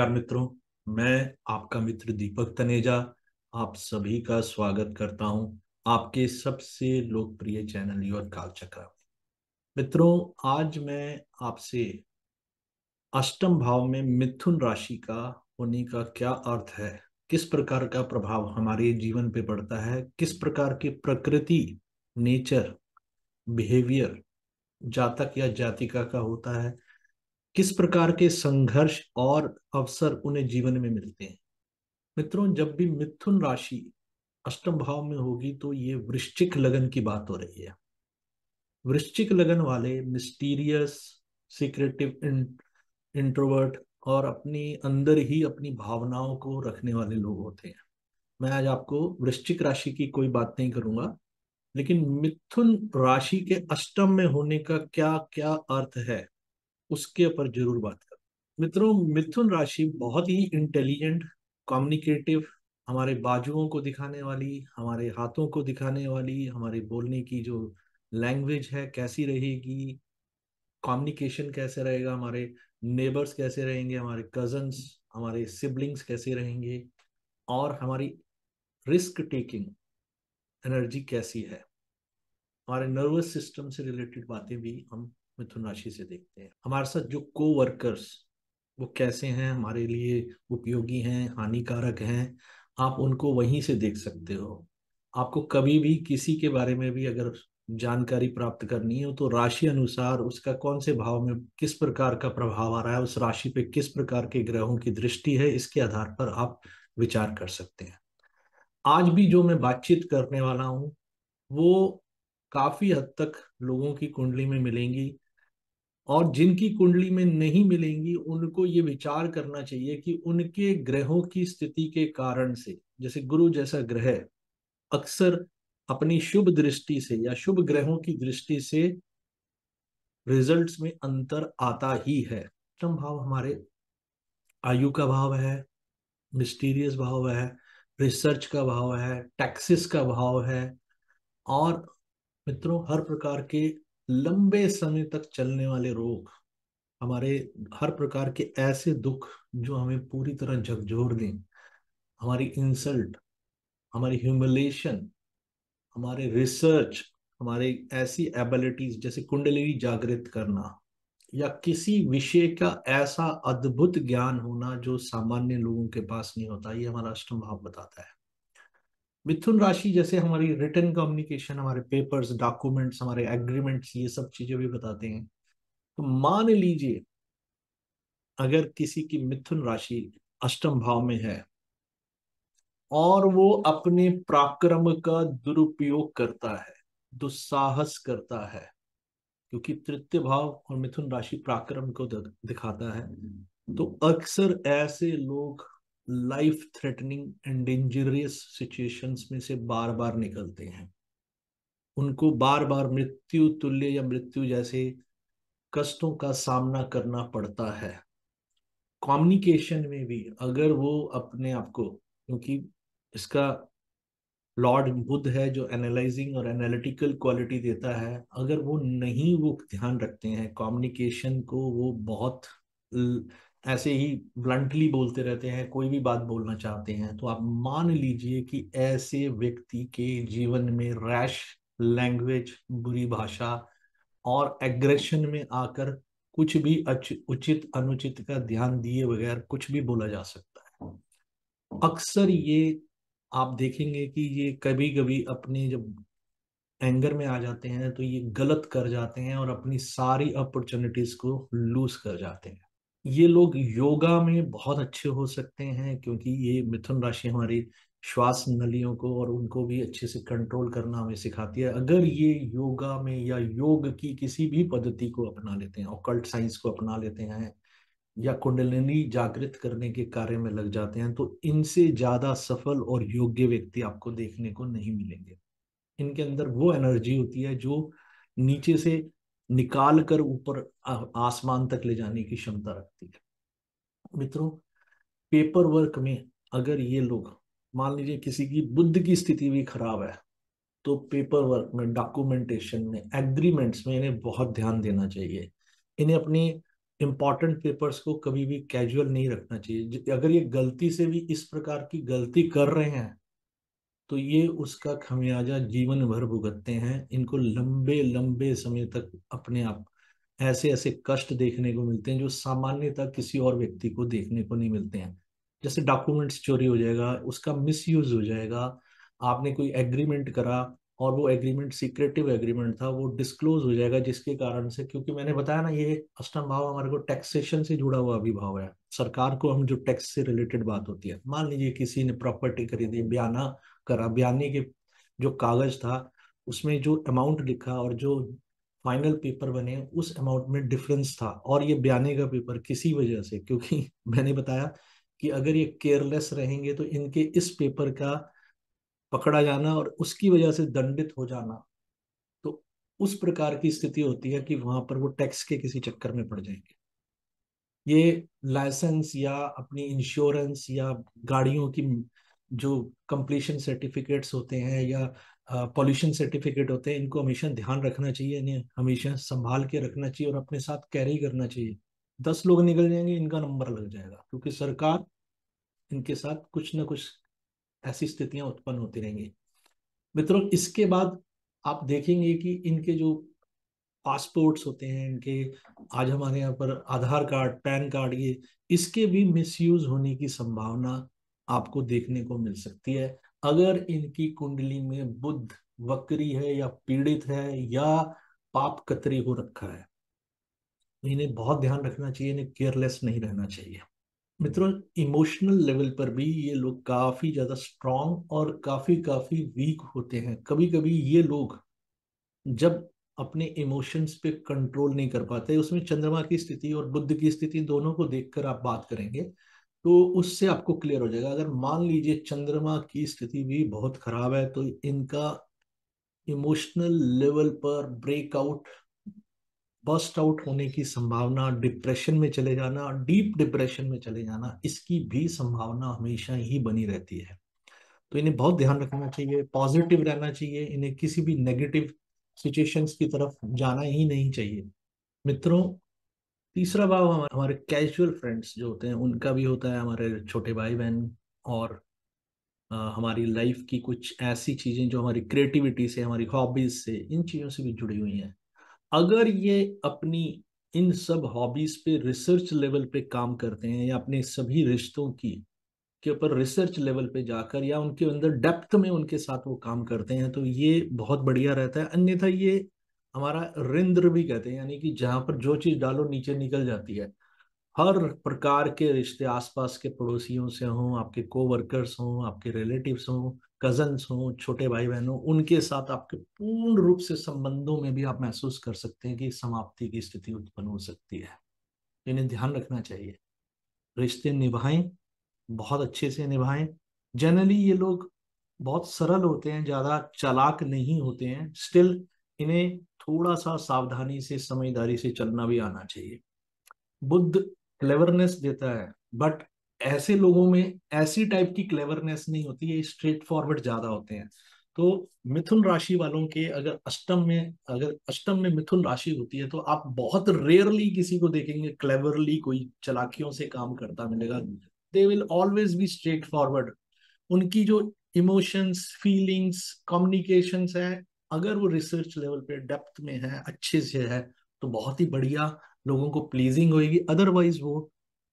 नमस्कार मित्रों मैं आपका मित्र दीपक तनेजा आप सभी का स्वागत करता हूं आपके सबसे लोकप्रिय चैनल योर काल चक्र में मित्रों आज मैं आपसे अष्टम भाव में मिथुन राशि का होने का क्या अर्थ है किस प्रकार का प्रभाव हमारे जीवन पे पड़ता है किस प्रकार की प्रकृति नेचर बिहेवियर जातक या जातिका का होता है किस प्रकार के संघर्ष और अवसर उन्हें जीवन में मिलते हैं मित्रों जब भी मिथुन राशि अष्टम भाव में होगी तो ये वृश्चिक लगन की बात हो रही है वृश्चिक लगन वाले मिस्टीरियस सीक्रेटिव इंट्रोवर्ट और अपनी अंदर ही अपनी भावनाओं को रखने वाले लोग होते हैं मैं आज आपको वृश्चिक राशि की कोई बात नहीं करूंगा लेकिन मिथुन राशि के अष्टम में होने का क्या क्या अर्थ है उसके ऊपर जरूर बात कर मित्रों मिथुन राशि बहुत ही इंटेलिजेंट कम्युनिकेटिव हमारे बाजुओं को दिखाने वाली हमारे हाथों को दिखाने वाली हमारे बोलने की जो लैंग्वेज है कैसी रहेगी कम्युनिकेशन कैसे रहेगा हमारे नेबर्स कैसे रहेंगे हमारे कजन्स हमारे सिबलिंग्स कैसे रहेंगे और हमारी रिस्क टेकिंग एनर्जी कैसी है हमारे नर्वस सिस्टम से रिलेटेड बातें भी हम मिथुन राशि से देखते हैं हमारे साथ जो को वर्कर्स वो कैसे हैं हमारे लिए उपयोगी हैं हानिकारक हैं आप उनको वहीं से देख सकते हो आपको कभी भी किसी के बारे में भी अगर जानकारी प्राप्त करनी हो तो राशि अनुसार उसका कौन से भाव में किस प्रकार का प्रभाव आ रहा है उस राशि पे किस प्रकार के ग्रहों की दृष्टि है इसके आधार पर आप विचार कर सकते हैं आज भी जो मैं बातचीत करने वाला हूँ वो काफी हद तक लोगों की कुंडली में मिलेंगी और जिनकी कुंडली में नहीं मिलेंगी उनको ये विचार करना चाहिए कि उनके ग्रहों की स्थिति के कारण से जैसे गुरु जैसा ग्रह अक्सर अपनी शुभ दृष्टि से या शुभ ग्रहों की दृष्टि से रिजल्ट्स में अंतर आता ही है चम भाव हमारे आयु का भाव है मिस्टीरियस भाव है रिसर्च का भाव है टैक्सेस का भाव है और मित्रों हर प्रकार के लंबे समय तक चलने वाले रोग हमारे हर प्रकार के ऐसे दुख जो हमें पूरी तरह झकझोर दें हमारी इंसल्ट हमारी ह्यूमिलेशन हमारे रिसर्च हमारे ऐसी एबिलिटीज जैसे कुंडली जागृत करना या किसी विषय का ऐसा अद्भुत ज्ञान होना जो सामान्य लोगों के पास नहीं होता ये हमारा अष्टम भाव बताता है मिथुन राशि जैसे हमारी रिटर्न कम्युनिकेशन हमारे पेपर्स डॉक्यूमेंट्स हमारे एग्रीमेंट्स ये सब चीजें भी बताते हैं तो मान लीजिए अगर किसी की मिथुन राशि अष्टम भाव में है और वो अपने पराक्रम का दुरुपयोग करता है दुस्साहस करता है क्योंकि तृतीय भाव और मिथुन राशि पराक्रम को दिखाता है तो अक्सर ऐसे लोग life threatening and dangerous situations में से बार बार निकलते हैं उनको बार बार मृत्यु तुल्य या मृत्यु जैसे कष्टों का सामना करना पड़ता है कम्युनिकेशन में भी अगर वो अपने आप को क्योंकि इसका लॉर्ड बुद्ध है जो एनालाइजिंग और एनालिटिकल क्वालिटी देता है अगर वो नहीं वो ध्यान रखते हैं कम्युनिकेशन को वो बहुत ऐसे ही ब्लंटली बोलते रहते हैं कोई भी बात बोलना चाहते हैं तो आप मान लीजिए कि ऐसे व्यक्ति के जीवन में रैश लैंग्वेज बुरी भाषा और एग्रेशन में आकर कुछ भी उचित अनुचित का ध्यान दिए बगैर कुछ भी बोला जा सकता है अक्सर ये आप देखेंगे कि ये कभी कभी अपने जब एंगर में आ जाते हैं तो ये गलत कर जाते हैं और अपनी सारी अपॉर्चुनिटीज को लूज कर जाते हैं ये लोग योगा में बहुत अच्छे हो सकते हैं क्योंकि ये मिथुन राशि हमारी श्वास नलियों को और उनको भी अच्छे से कंट्रोल करना हमें सिखाती है अगर ये योगा में या योग की किसी भी पद्धति को अपना लेते हैं ऑकल्ट साइंस को अपना लेते हैं या कुंडलिनी जागृत करने के कार्य में लग जाते हैं तो इनसे ज्यादा सफल और योग्य व्यक्ति आपको देखने को नहीं मिलेंगे इनके अंदर वो एनर्जी होती है जो नीचे से निकाल कर ऊपर आसमान तक ले जाने की क्षमता रखती है मित्रों पेपर वर्क में अगर ये लोग मान लीजिए किसी की बुद्ध की स्थिति भी खराब है तो पेपर वर्क में डॉक्यूमेंटेशन में एग्रीमेंट्स में इन्हें बहुत ध्यान देना चाहिए इन्हें अपनी इंपॉर्टेंट पेपर्स को कभी भी कैजुअल नहीं रखना चाहिए अगर ये गलती से भी इस प्रकार की गलती कर रहे हैं तो ये उसका खमियाजा जीवन भर भुगतते हैं इनको लंबे लंबे समय तक अपने आप ऐसे ऐसे कष्ट देखने को मिलते हैं जो सामान्यतः किसी और व्यक्ति को देखने को नहीं मिलते हैं जैसे डॉक्यूमेंट्स चोरी हो जाएगा उसका मिसयूज हो जाएगा आपने कोई एग्रीमेंट करा और वो एग्रीमेंट सीक्रेटिव एग्रीमेंट था वो डिस्क्लोज हो जाएगा जिसके कारण से क्योंकि मैंने बताया ना ये अष्टम भाव हमारे को टैक्सेशन से जुड़ा हुआ अभिभाव है सरकार को हम जो टैक्स से रिलेटेड बात होती है मान लीजिए किसी ने प्रॉपर्टी खरीदी बयाना कर अब यानी कि जो कागज था उसमें जो अमाउंट लिखा और जो फाइनल पेपर बने उस अमाउंट में डिफरेंस था और ये बयाने का पेपर किसी वजह से क्योंकि मैंने बताया कि अगर ये केयरलेस रहेंगे तो इनके इस पेपर का पकड़ा जाना और उसकी वजह से दंडित हो जाना तो उस प्रकार की स्थिति होती है कि वहां पर वो टैक्स के किसी चक्कर में पड़ जाएंगे ये लाइसेंस या अपनी इंश्योरेंस या गाड़ियों की जो कंप्लीशन सर्टिफिकेट्स होते हैं या पॉल्यूशन सर्टिफिकेट होते हैं इनको हमेशा ध्यान रखना चाहिए इन्हें हमेशा संभाल के रखना चाहिए और अपने साथ कैरी करना चाहिए दस लोग निकल जाएंगे इनका नंबर लग जाएगा क्योंकि सरकार इनके साथ कुछ ना कुछ ऐसी स्थितियां उत्पन्न होती रहेंगी मित्रों इसके बाद आप देखेंगे कि इनके जो पासपोर्ट्स होते हैं इनके आज हमारे यहाँ पर आधार कार्ड पैन कार्ड ये इसके भी मिसयूज होने की संभावना आपको देखने को मिल सकती है अगर इनकी कुंडली में बुद्ध वक्री है या पीड़ित है या पाप कतरी हो रखा है तो इन्हें बहुत ध्यान रखना चाहिए इन्हें केयरलेस नहीं रहना चाहिए मित्रों इमोशनल लेवल पर भी ये लोग काफी ज्यादा स्ट्रांग और काफी काफी वीक होते हैं कभी कभी ये लोग जब अपने इमोशंस पे कंट्रोल नहीं कर पाते उसमें चंद्रमा की स्थिति और बुद्ध की स्थिति दोनों को देखकर आप बात करेंगे तो उससे आपको क्लियर हो जाएगा अगर मान लीजिए चंद्रमा की स्थिति भी बहुत खराब है तो इनका इमोशनल लेवल पर ब्रेकआउट बस्ट आउट होने की संभावना डिप्रेशन में चले जाना डीप डिप्रेशन में चले जाना इसकी भी संभावना हमेशा ही बनी रहती है तो इन्हें बहुत ध्यान रखना चाहिए पॉजिटिव रहना चाहिए इन्हें किसी भी नेगेटिव सिचुएशंस की तरफ जाना ही नहीं चाहिए मित्रों तीसरा भाव हमारे कैजुअल फ्रेंड्स जो होते हैं उनका भी होता है हमारे छोटे भाई बहन और आ, हमारी लाइफ की कुछ ऐसी चीज़ें जो हमारी क्रिएटिविटी से हमारी हॉबीज से इन चीज़ों से भी जुड़ी हुई हैं अगर ये अपनी इन सब हॉबीज पे रिसर्च लेवल पे काम करते हैं या अपने सभी रिश्तों की के ऊपर रिसर्च लेवल पे जाकर या उनके अंदर डेप्थ में उनके साथ वो काम करते हैं तो ये बहुत बढ़िया रहता है अन्यथा ये हमारा रिंद्र भी कहते हैं यानी कि जहां पर जो चीज डालो नीचे निकल जाती है हर प्रकार के रिश्ते आसपास के पड़ोसियों से हों आपके कोवर्कर्स हों आपके रिलेटिव्स हों कजन्स हों छोटे भाई बहनों उनके साथ आपके पूर्ण रूप से संबंधों में भी आप महसूस कर सकते हैं कि समाप्ति की स्थिति उत्पन्न हो सकती है इन्हें ध्यान रखना चाहिए रिश्ते निभाएं बहुत अच्छे से निभाएं जनरली ये लोग बहुत सरल होते हैं ज़्यादा चलाक नहीं होते हैं स्टिल इन्हें थोड़ा सा सावधानी से समझदारी से चलना भी आना चाहिए बुद्ध क्लेवरनेस देता है बट ऐसे लोगों में ऐसी टाइप की क्लेवरनेस नहीं होती है स्ट्रेट फॉरवर्ड ज्यादा होते हैं तो मिथुन राशि वालों के अगर अष्टम में अगर अष्टम में मिथुन राशि होती है तो आप बहुत रेयरली किसी को देखेंगे क्लेवरली कोई चलाकियों से काम करता मिलेगा दे will always be straightforward उनकी जो इमोशंस फीलिंग्स कम्युनिकेशंस है अगर वो रिसर्च लेवल पे डेप्थ में है अच्छे से है तो बहुत ही बढ़िया लोगों को प्लीजिंग होगी अदरवाइज वो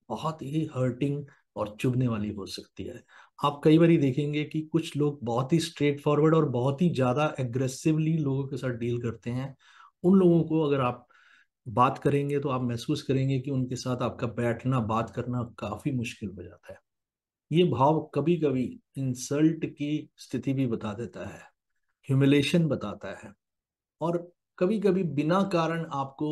बहुत ही हर्टिंग और चुभने वाली हो सकती है आप कई बार देखेंगे कि कुछ लोग बहुत ही स्ट्रेट फॉरवर्ड और बहुत ही ज़्यादा एग्रेसिवली लोगों के साथ डील करते हैं उन लोगों को अगर आप बात करेंगे तो आप महसूस करेंगे कि उनके साथ आपका बैठना बात करना काफ़ी मुश्किल हो जाता है ये भाव कभी कभी इंसल्ट की स्थिति भी बता देता है ह्यूमिलेशन बताता है और कभी कभी बिना कारण आपको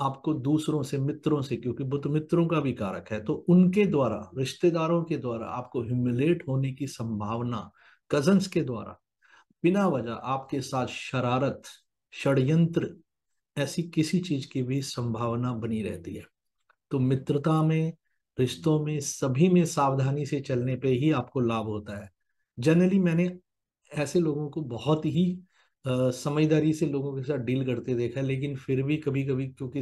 आपको दूसरों से मित्रों से क्योंकि बुद्ध मित्रों का भी कारक है तो उनके द्वारा रिश्तेदारों के द्वारा आपको ह्यूमिलेट होने की संभावना कजन्स के द्वारा बिना वजह आपके साथ शरारत षडयंत्र ऐसी किसी चीज की भी संभावना बनी रहती है तो मित्रता में रिश्तों में सभी में सावधानी से चलने पे ही आपको लाभ होता है जनरली मैंने ऐसे लोगों को बहुत ही समझदारी से लोगों के साथ डील करते देखा है लेकिन फिर भी कभी कभी क्योंकि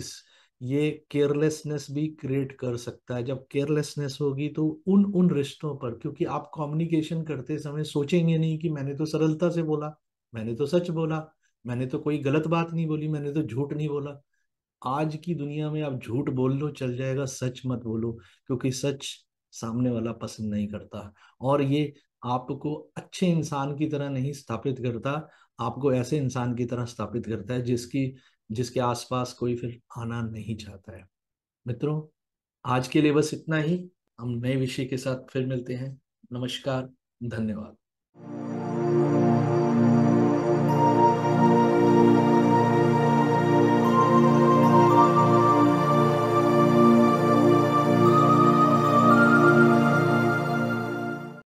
ये केयरलेसनेस भी क्रिएट कर सकता है जब केयरलेसनेस होगी तो उन उन रिश्तों पर क्योंकि आप कम्युनिकेशन करते समय सोचेंगे नहीं कि मैंने तो सरलता से बोला मैंने तो सच बोला मैंने तो कोई गलत बात नहीं बोली मैंने तो झूठ नहीं बोला आज की दुनिया में आप झूठ बोल लो चल जाएगा सच मत बोलो क्योंकि सच सामने वाला पसंद नहीं करता और ये आपको अच्छे इंसान की तरह नहीं स्थापित करता आपको ऐसे इंसान की तरह स्थापित करता है जिसकी जिसके आसपास कोई फिर आना नहीं चाहता है मित्रों आज के लिए बस इतना ही हम नए विषय के साथ फिर मिलते हैं नमस्कार धन्यवाद